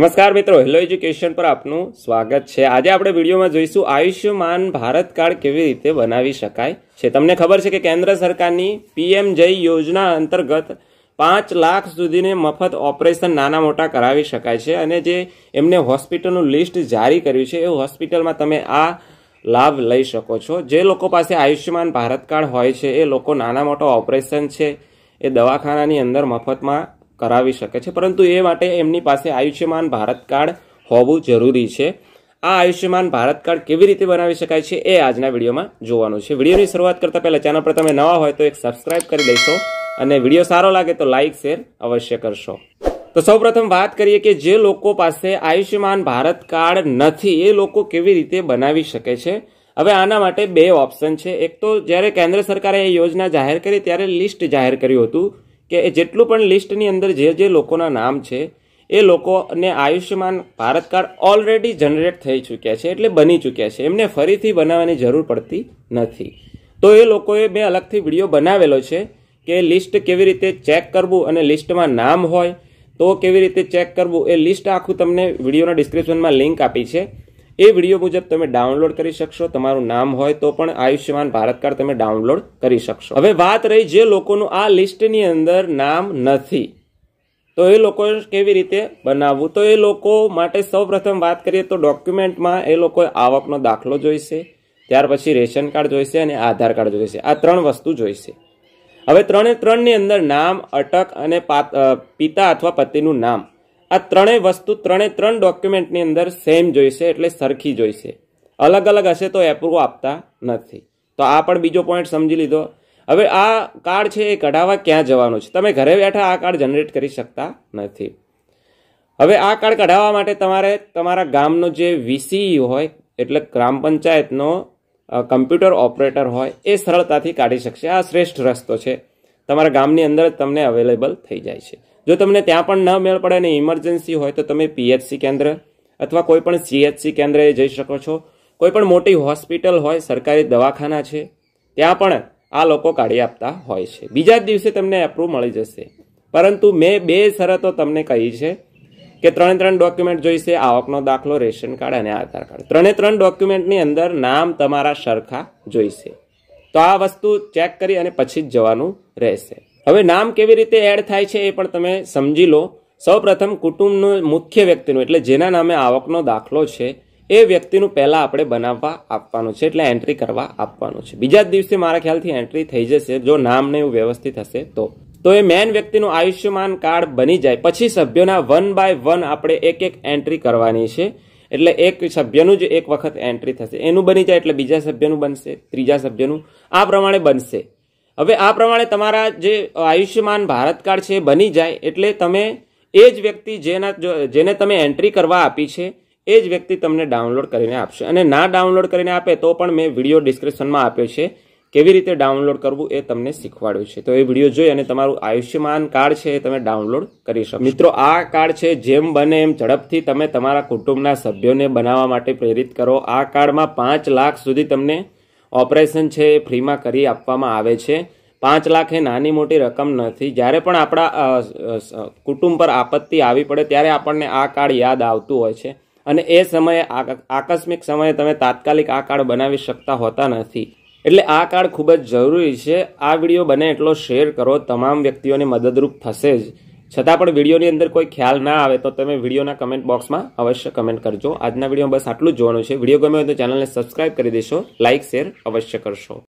નમસ્કાર મિત્રો hello education પર આપનું સ્વાગત છે આજે આપણે વિડીયોમાં જોઈશું આયુષ્યમાન ભારત કાર્ડ કેવી રીતે બનાવી શકાય છે તમને ખબર છે કે કેન્દ્ર સરકારની પીએમ જય યોજના અંતર્ગત પાંચ લાખ સુધીને મફત ઓપરેશન નાના મોટા કરાવી શકાય છે અને જે એમને હોસ્પિટલનું લિસ્ટ જારી કર્યું છે એ હોસ્પિટલમાં તમે આ લાભ લઈ શકો છો જે લોકો પાસે આયુષ્યમાન ભારત કાર્ડ હોય છે એ લોકો નાના મોટા ઓપરેશન છે એ દવાખાનાની અંદર મફતમાં કરાવી શકે છે પરંતુ એ માટે એમની પાસે આયુષ્યમાન ભારત કાર્ડ હોવું જરૂરી છે આ આયુષ્યમાન ભારત કાર્ડ કેવી રીતે બનાવી શકાય છે એ આજના વિડીયોમાં જોવાનું છે વિડીયોની શરૂઆત કરતાં પહેલાં ચેનલ પર તમે નવા હોય તો એક સબસ્ક્રાઇબ કરી દેશો અને વિડીયો સારો લાગે તો લાઇક શેર અવશ્ય કરશો તો સૌપ્રથમ વાત કરીએ કે જે લોકો પાસે આયુષ્યમાન ભારત કાર્ડ નથી એ લોકો કેવી રીતે બનાવી શકે છે હવે આના માટે બે ઓપ્શન છે એક તો જ્યારે કેન્દ્ર સરકારે એ યોજના જાહેર કરી ત્યારે લિસ્ટ જાહેર કર્યું હતું કે એ જેટલું પણ લિસ્ટની અંદર જે જે લોકોના નામ છે એ લોકોને Ayushman Bharat card already generate થઈ ચૂક્યા છે એટલે બની ચૂક્યા છે એમને ફરીથી બનાવવાની જરૂર પડતી નથી તો એ લોકોએ મેં અલગથી વિડીયો બનાવેલો છે કે લિસ્ટ કેવી રીતે ચેક કરવું અને લિસ્ટમાં નામ હોય તો કેવી રીતે ચેક કરવું એ લિસ્ટ આખું તમને વિડીયોના ડિસ્ક્રિપ્શનમાં લિંક આપી છે એ વિડીયો મુજબ તમે ડાઉનલોડ કરી શકશો તમારું નામ હોય તો પણ આયુષ્યમાન ભારત કાર્ડ તમે ડાઉનલોડ કરી શકશો હવે વાત રહી જે લોકોનું આ લિસ્ટની અંદર નામ નથી તો એ લોકો કેવી રીતે બનાવવું તો એ લોકો માટે સૌપ્રથમ વાત કરીએ તો ડોક્યુમેન્ટમાં એ લોકોએ આવકનો દાખલો જોઈશે ત્યાર પછી રેશન કાર્ડ જોઈશે અને આધાર કાર્ડ જોઈશે આ ત્રણ વસ્તુ જોઈશે હવે ત્રણે ત્રણની અંદર નામ અટક અને પિતા અથવા પતિનું નામ આ ત્રણેય વસ્તુ ત્રણે ત્રણ ડોક્યુમેન્ટની અંદર સેમ જોઈશે એટલે સરખી જોઈશે અલગ અલગ હશે તો એપ્રુવ આપતા નથી તો આ પણ બીજો પોઈન્ટ સમજી લીધો હવે આ કાર્ડ છે એ કઢાવવા ક્યાં જવાનું છે તમે ઘરે બેઠા આ કાર્ડ જનરેટ કરી શકતા નથી હવે આ કાર્ડ કઢાવવા માટે તમારે તમારા ગામનો જે વીસી હોય એટલે ગ્રામ પંચાયતનો કમ્પ્યુટર ઓપરેટર હોય એ સરળતાથી કાઢી શકશે આ શ્રેષ્ઠ રસ્તો છે તમારા ગામની અંદર જ તમને અવેલેબલ થઈ જાય છે જો તમને ત્યાં પણ ન મેળ પડે અને ઇમરજન્સી હોય તો તમે પીએચસી કેન્દ્ર અથવા કોઈ પણ સીએચસી કેન્દ્રએ જઈ શકો છો કોઈ પણ મોટી હોસ્પિટલ હોય સરકારી દવાખાના છે ત્યાં પણ આ લોકો કાઢી આપતા હોય છે બીજા જ દિવસે તમને એપ્રુવ મળી જશે પરંતુ મેં બે શરતો તમને કહી છે કે ત્રણે ત્રણ ડોક્યુમેન્ટ જોઈશે આવકનો દાખલો રેશન કાર્ડ અને આધાર કાર્ડ ત્રણે ત્રણ ડોક્યુમેન્ટની અંદર નામ તમારા સરખા જોઈશે તો આ વસ્તુ ચેક કરી અને પછી જ જવાનું રહેશે હવે નામ કેવી રીતે એડ થાય છે એ પણ તમે સમજી લો સૌપ્રથમ કુટુંબનું મુખ્ય વ્યક્તિનું એટલે જેના નામે આવકનો દાખલો છે એ વ્યક્તિનું પહેલાં આપણે બનાવવા આપવાનું છે એટલે એન્ટ્રી કરવા આપવાનું છે બીજા જ દિવસે મારા ખ્યાલથી એન્ટ્રી થઈ જશે જો નામને એવું વ્યવસ્થિત હશે તો તો એ મેન વ્યક્તિનું આયુષ્યમાન કાર્ડ બની જાય પછી સભ્યોના વન બાય વન આપણે એક એક એન્ટ્રી કરવાની છે એટલે એક સભ્યનું જ એક વખત એન્ટ્રી થશે એનું બની જાય એટલે બીજા સભ્યનું બનશે ત્રીજા સભ્યનું આ પ્રમાણે બનશે હવે આ પ્રમાણે તમારા જે આયુષ્યમાન ભારત કાર્ડ છે બની જાય એટલે તમે એ જ વ્યક્તિ જેના જેને તમે એન્ટ્રી કરવા આપી છે એ જ વ્યક્તિ તમને ડાઉનલોડ કરીને આપશે અને ના ડાઉનલોડ કરીને આપે તો પણ મેં વિડીયો ડિસ્ક્રિપ્શનમાં આપ્યો છે કેવી રીતે ડાઉનલોડ કરવું એ તમને શીખવાડ્યું છે તો એ વિડીયો જોઈ અને તમારું આયુષ્યમાન કાર્ડ છે એ તમે ડાઉનલોડ કરી શકો મિત્રો આ કાર્ડ છે જેમ બને એમ ઝડપથી તમે તમારા કુટુંબના સભ્યોને બનાવવા માટે પ્રેરિત કરો આ કાર્ડમાં પાંચ લાખ સુધી તમને ઓપરેશન છે એ ફ્રીમાં કરી આપવામાં આવે છે પાંચ લાખ એ નાની મોટી રકમ નથી જ્યારે પણ આપણા કુટુંબ પર આપત્તિ આવી પડે ત્યારે આપણને આ કાર્ડ યાદ આવતું હોય છે અને એ સમયે આકસ્મિક સમયે તમે તાત્કાલિક આ કાર્ડ બનાવી શકતા હોતા નથી એટલે આ કાર્ડ ખૂબ જ જરૂરી છે આ વિડીયો બને એટલો શેર કરો તમામ વ્યક્તિઓને મદદરૂપ થશે જ છતાં પણ વિડીયોની અંદર કોઈ ખ્યાલ ના આવે તો તમે વિડીયોના કમેન્ટ બોક્સમાં અવશ્ય કમેન્ટ કરજો આજના વિડીયોમાં બસ આટલું જ જોવાનું છે વિડીયો ગમે હોય તો ચેનલને સબસ્ક્રાઇબ કરી દેશો લાઇક શેર અવશ્ય કરશો